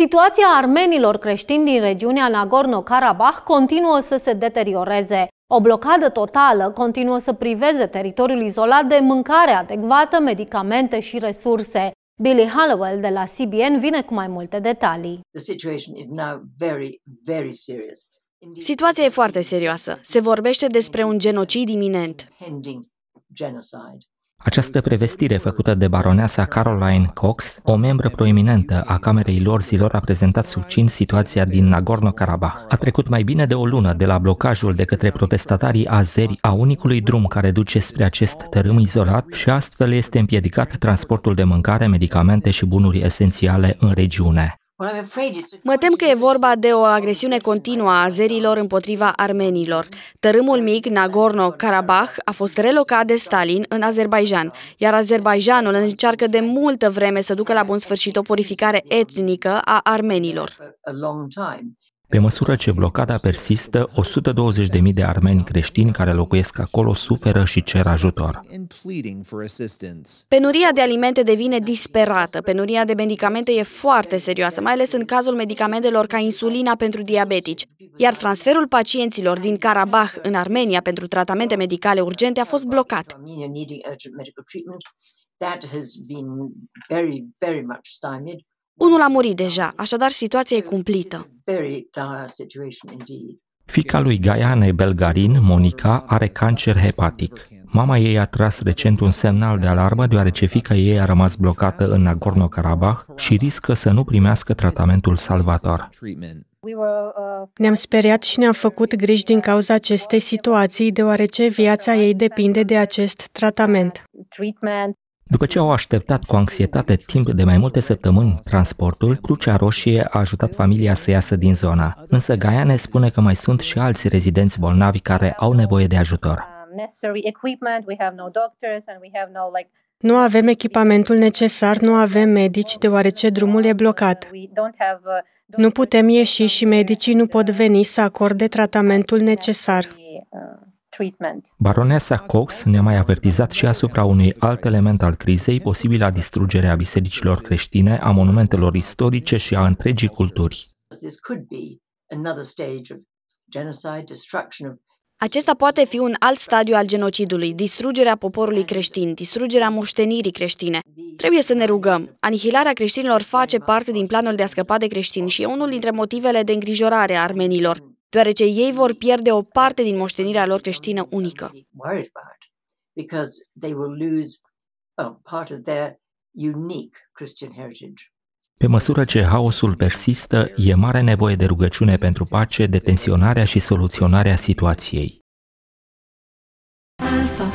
Situația armenilor creștini din regiunea Nagorno-Karabakh continuă să se deterioreze. O blocadă totală continuă să priveze teritoriul izolat de mâncare adecvată, medicamente și resurse. Billy Hallowell de la CBN vine cu mai multe detalii. Situația e foarte serioasă. Se vorbește despre un genocid iminent. Această prevestire făcută de baroneasa Caroline Cox, o membră proeminentă a Camerei lor zilor, a prezentat succint situația din Nagorno-Karabakh. A trecut mai bine de o lună de la blocajul de către protestatarii azeri a unicului drum care duce spre acest tărâm izolat și astfel este împiedicat transportul de mâncare, medicamente și bunuri esențiale în regiune. Mă tem că e vorba de o agresiune continuă a azerilor împotriva armenilor. Tărâmul mic, Nagorno-Karabakh, a fost relocat de Stalin în Azerbaijan, iar Azerbaijanul încearcă de multă vreme să ducă la bun sfârșit o purificare etnică a armenilor. Pe măsură ce blocada persistă, 120.000 de armeni creștini care locuiesc acolo suferă și cer ajutor. Penuria de alimente devine disperată. Penuria de medicamente e foarte serioasă, mai ales în cazul medicamentelor ca insulina pentru diabetici. Iar transferul pacienților din Karabakh în Armenia pentru tratamente medicale urgente a fost blocat. Unul a murit deja, așadar situația e cumplită very dire situation indeed. Fica lui Gaiane Belgarin, Monica, are cancer hepatic. Mama ei a tras recent un semnal de alarmă deoarece fica ei a rămas blocată în Nagorno-Karabakh și riscă să nu primească tratamentul salvator. Uh, ne-am speriat și ne-am făcut griji din cauza acestei situații, deoarece viața ei depinde de acest tratament. După ce au așteptat cu anxietate timp de mai multe săptămâni transportul, Crucea Roșie a ajutat familia să iasă din zona. Însă ne spune că mai sunt și alți rezidenți bolnavi care au nevoie de ajutor. Um, nu avem echipamentul necesar, nu avem medici, deoarece drumul e blocat. Uh, nu putem ieși și medicii nu pot veni să acorde tratamentul necesar. Baronesa Cox ne-a mai avertizat și asupra unui alt element al crizei, posibilă distrugere a bisericilor creștine, a monumentelor istorice și a întregii culturi. Acesta poate fi un alt stadiu al genocidului, distrugerea poporului creștin, distrugerea moștenirii creștine. Trebuie să ne rugăm. Anihilarea creștinilor face parte din planul de a scăpa de creștini și e unul dintre motivele de îngrijorare a armenilor deoarece ei vor pierde o parte din moștenirea lor creștină unică. Pe măsură ce haosul persistă, e mare nevoie de rugăciune pentru pace, detenționarea și soluționarea situației. Alpha.